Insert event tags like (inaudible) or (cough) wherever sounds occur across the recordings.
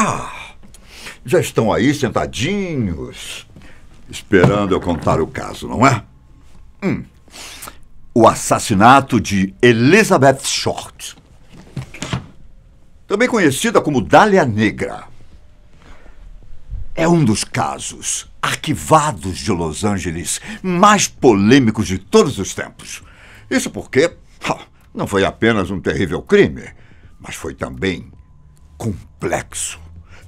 Ah, já estão aí sentadinhos, esperando eu contar o caso, não é? Hum. O assassinato de Elizabeth Short, também conhecida como Dália Negra, é um dos casos arquivados de Los Angeles mais polêmicos de todos os tempos. Isso porque não foi apenas um terrível crime, mas foi também complexo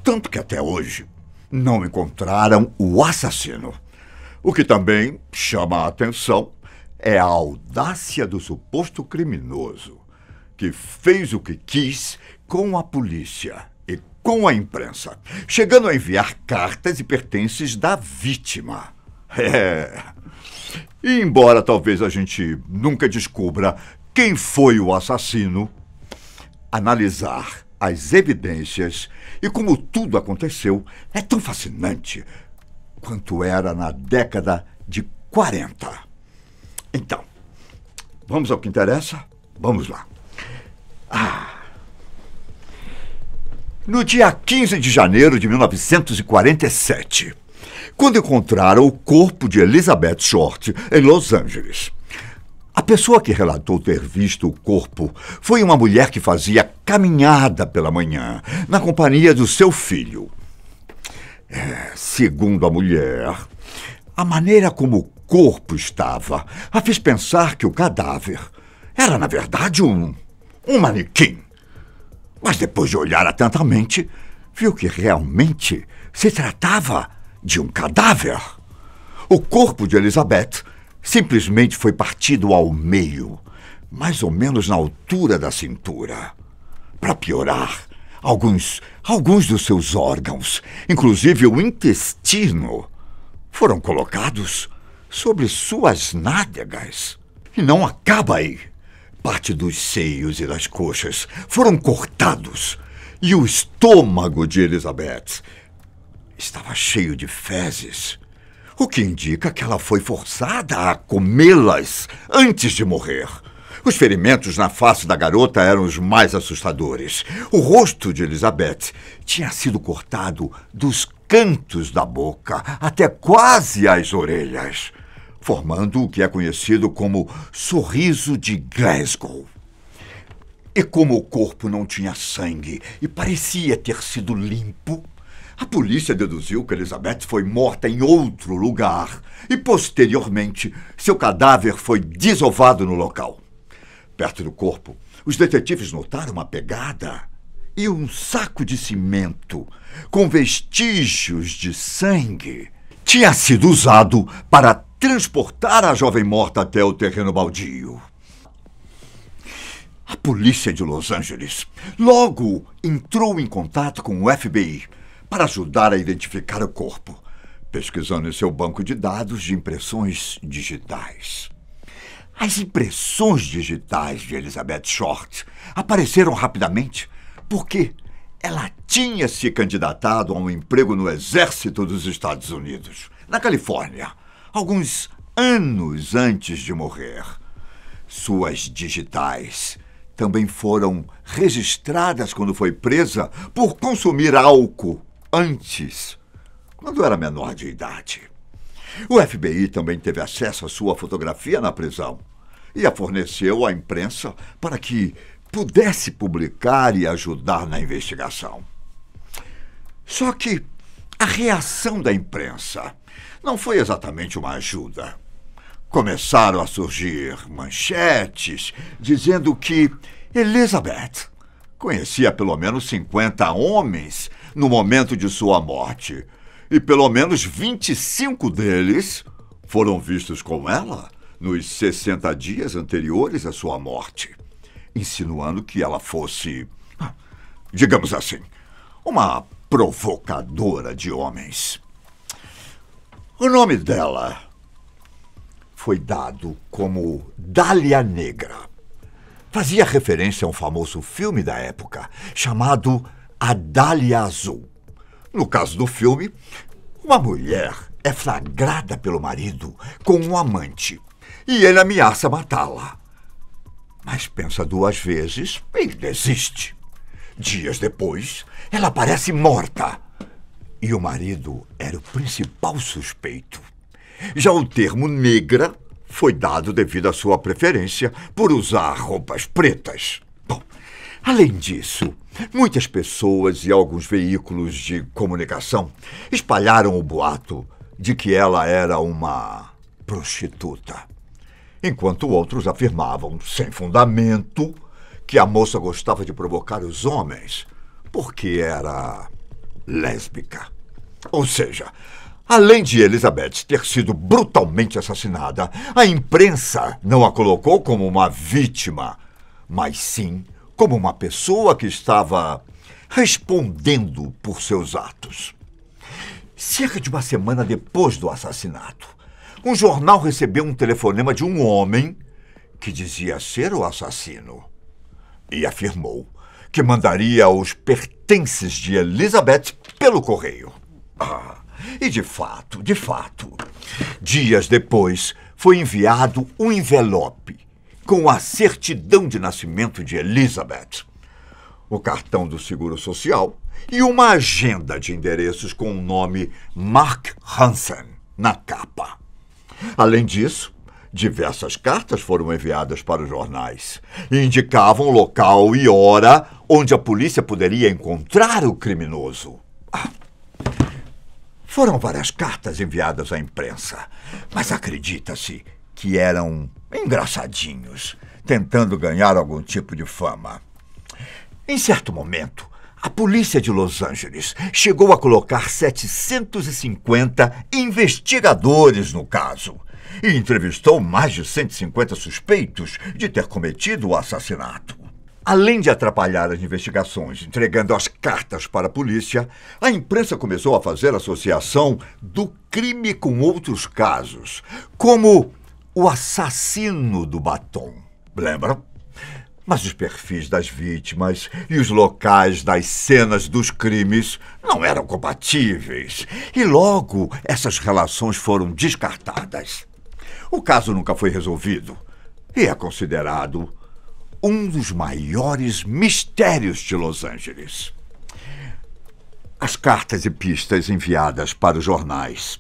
tanto que até hoje não encontraram o assassino. O que também chama a atenção é a audácia do suposto criminoso, que fez o que quis com a polícia e com a imprensa, chegando a enviar cartas e pertences da vítima. (laughs) É. E embora talvez a gente nunca descubra quem foi o assassino, analisar as evidências e como tudo aconteceu é tão fascinante quanto era na década de 40. Então, vamos ao que interessa? Vamos lá. Ah. No dia 15 de janeiro de 1947, quando encontraram o corpo de Elizabeth Short em Los Angeles. A pessoa que relatou ter visto o corpo foi uma mulher que fazia caminhada pela manhã, na companhia do seu filho. É, segundo a mulher, a maneira como o corpo estava a fez pensar que o cadáver era, na verdade, um, um manequim. Mas depois de olhar atentamente, viu que realmente se tratava de um cadáver. O corpo de Elizabeth simplesmente foi partido ao meio, mais ou menos na altura da cintura. Para piorar, alguns, alguns dos seus órgãos, inclusive o intestino, foram colocados sobre suas nádegas. E não acaba aí. Parte dos seios e das coxas foram cortados e o estômago de Elizabeth estava cheio de fezes, o que indica que ela foi forçada a comê-las antes de morrer. Os ferimentos na face da garota eram os mais assustadores. O rosto de Elizabeth tinha sido cortado dos cantos da boca até quase às orelhas, formando o que é conhecido como sorriso de Glasgow. E como o corpo não tinha sangue e parecia ter sido limpo, a polícia deduziu que Elizabeth foi morta em outro lugar e, posteriormente, seu cadáver foi desovado no local perto do corpo. Os detetives notaram uma pegada e um saco de cimento com vestígios de sangue tinha sido usado para transportar a jovem morta até o terreno baldio. A polícia de Los Angeles logo entrou em contato com o FBI para ajudar a identificar o corpo, pesquisando em seu banco de dados de impressões digitais. As impressões digitais de Elizabeth Short apareceram rapidamente porque ela tinha se candidatado a um emprego no Exército dos Estados Unidos, na Califórnia, alguns anos antes de morrer. Suas digitais também foram registradas quando foi presa por consumir álcool antes, quando era menor de idade. O FBI também teve acesso à sua fotografia na prisão e a forneceu à imprensa para que pudesse publicar e ajudar na investigação. Só que a reação da imprensa não foi exatamente uma ajuda. Começaram a surgir manchetes dizendo que Elizabeth conhecia pelo menos 50 homens no momento de sua morte e pelo menos 25 deles foram vistos com ela nos 60 dias anteriores à sua morte, insinuando que ela fosse, ah, digamos assim, uma provocadora de homens. O nome dela foi dado como Dália Negra. Fazia referência a um famoso filme da época chamado A Dália Azul. No caso do filme, uma mulher é flagrada pelo marido com um amante e ele ameaça matá-la. Mas pensa duas vezes e desiste. Dias depois, ela aparece morta. E o marido era o principal suspeito. Já o termo negra foi dado devido à sua preferência por usar roupas pretas. Além disso, muitas pessoas e alguns veículos de comunicação espalharam o boato de que ela era uma prostituta, enquanto outros afirmavam, sem fundamento, que a moça gostava de provocar os homens porque era lésbica. Ou seja, além de Elizabeth ter sido brutalmente assassinada, a imprensa não a colocou como uma vítima, mas sim como como uma pessoa que estava respondendo por seus atos. Cerca de uma semana depois do assassinato, um jornal recebeu um telefonema de um homem que dizia ser o assassino e afirmou que mandaria os pertences de Elizabeth pelo correio. Ah, e de fato, de fato, dias depois foi enviado um envelope com a certidão de nascimento de Elizabeth, o cartão do Seguro Social e uma agenda de endereços com o nome Mark Hansen na capa. Além disso, diversas cartas foram enviadas para os jornais e indicavam local e hora onde a polícia poderia encontrar o criminoso. Ah, foram várias cartas enviadas à imprensa, mas acredita-se que eram engraçadinhos, tentando ganhar algum tipo de fama. Em certo momento, a polícia de Los Angeles chegou a colocar 750 investigadores no caso e entrevistou mais de 150 suspeitos de ter cometido o assassinato. Além de atrapalhar as investigações, entregando as cartas para a polícia, a imprensa começou a fazer associação do crime com outros casos, como o assassino do batom. Lembram? Mas os perfis das vítimas e os locais das cenas dos crimes não eram compatíveis. E logo essas relações foram descartadas. O caso nunca foi resolvido e é considerado um dos maiores mistérios de Los Angeles. As cartas e pistas enviadas para os jornais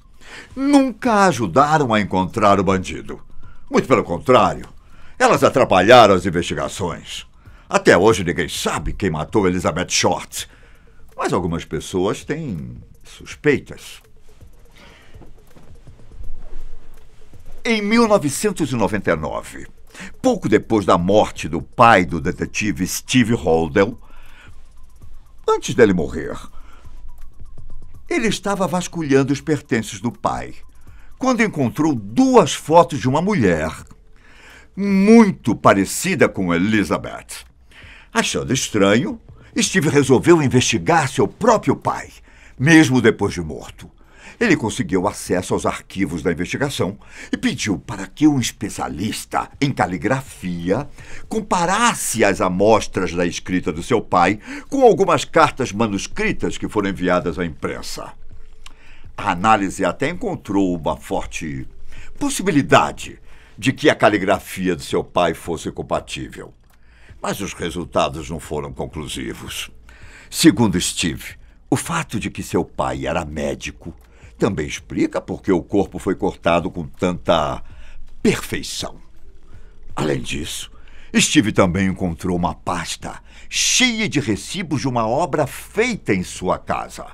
nunca ajudaram a encontrar o bandido. Muito pelo contrário, elas atrapalharam as investigações. Até hoje ninguém sabe quem matou Elizabeth Short. Mas algumas pessoas têm suspeitas. Em 1999, pouco depois da morte do pai do detetive Steve Holdell, antes dele morrer, ele estava vasculhando os pertences do pai quando encontrou duas fotos de uma mulher muito parecida com Elizabeth. Achando estranho, Steve resolveu investigar seu próprio pai, mesmo depois de morto. Ele conseguiu acesso aos arquivos da investigação e pediu para que um especialista em caligrafia comparasse as amostras da escrita do seu pai com algumas cartas manuscritas que foram enviadas à imprensa. A análise até encontrou uma forte possibilidade de que a caligrafia de seu pai fosse compatível. Mas os resultados não foram conclusivos. Segundo Steve, o fato de que seu pai era médico também explica por que o corpo foi cortado com tanta perfeição. Além disso, Steve também encontrou uma pasta cheia de recibos de uma obra feita em sua casa.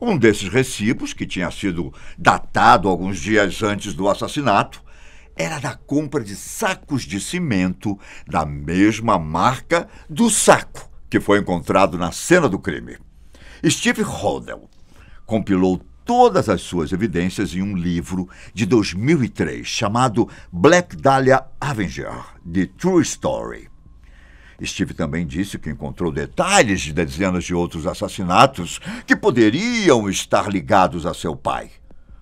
Um desses recibos, que tinha sido datado alguns dias antes do assassinato, era da compra de sacos de cimento da mesma marca do saco que foi encontrado na cena do crime. Steve Hodel compilou todas as suas evidências em um livro de 2003 chamado Black Dahlia Avenger: The True Story. Steve também disse que encontrou detalhes de dezenas de outros assassinatos que poderiam estar ligados a seu pai,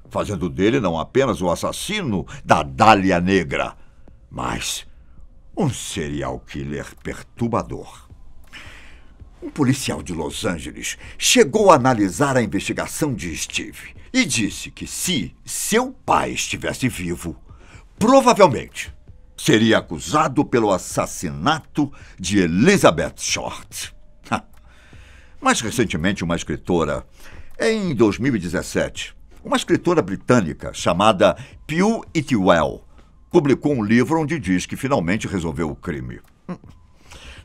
fazendo dele não apenas o assassino da Dália Negra, mas um serial killer perturbador. Um policial de Los Angeles chegou a analisar a investigação de Steve e disse que se seu pai estivesse vivo, provavelmente seria acusado pelo assassinato de Elizabeth Short. Mais recentemente, uma escritora, em 2017, uma escritora britânica chamada Pew Itwell publicou um livro onde diz que finalmente resolveu o crime. Hum.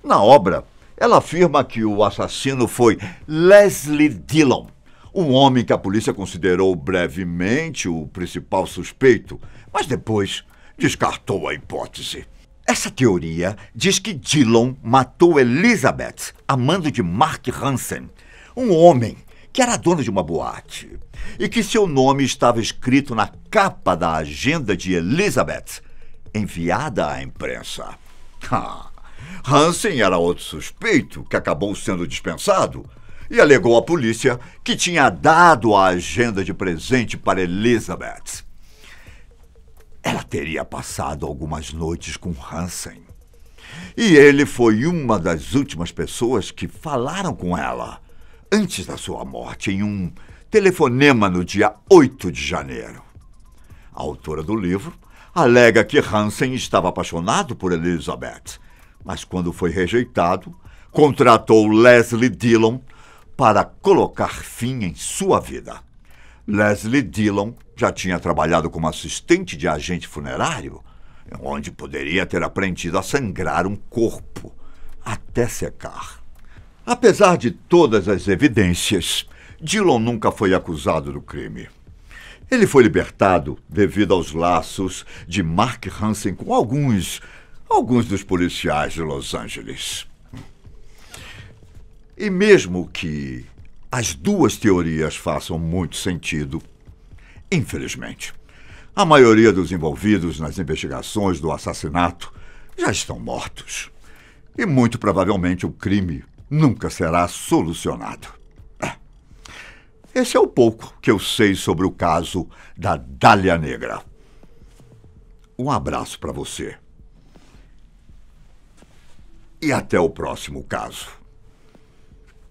Na obra, ela afirma que o assassino foi Leslie Dillon, um homem que a polícia considerou brevemente o principal suspeito, mas depois descartou a hipótese. Essa teoria diz que Dillon matou Elizabeth, amando de Mark Hansen, um homem que era dono de uma boate e que seu nome estava escrito na capa da agenda de Elizabeth, enviada à imprensa. Hansen era outro suspeito que acabou sendo dispensado e alegou à polícia que tinha dado a agenda de presente para Elizabeth. Ela teria passado algumas noites com Hansen. E ele foi uma das últimas pessoas que falaram com ela antes da sua morte, em um telefonema no dia 8 de janeiro. A autora do livro alega que Hansen estava apaixonado por Elizabeth, mas quando foi rejeitado, contratou Leslie Dillon para colocar fim em sua vida. Leslie Dillon já tinha trabalhado como assistente de agente funerário, onde poderia ter aprendido a sangrar um corpo até secar. Apesar de todas as evidências, Dillon nunca foi acusado do crime. Ele foi libertado devido aos laços de Mark Hansen com alguns, alguns dos policiais de Los Angeles. E mesmo que as duas teorias façam muito sentido, infelizmente. A maioria dos envolvidos nas investigações do assassinato já estão mortos. E muito provavelmente o crime nunca será solucionado. É. Esse é o pouco que eu sei sobre o caso da Dália Negra. Um abraço para você. E até o próximo caso.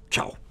Tchau.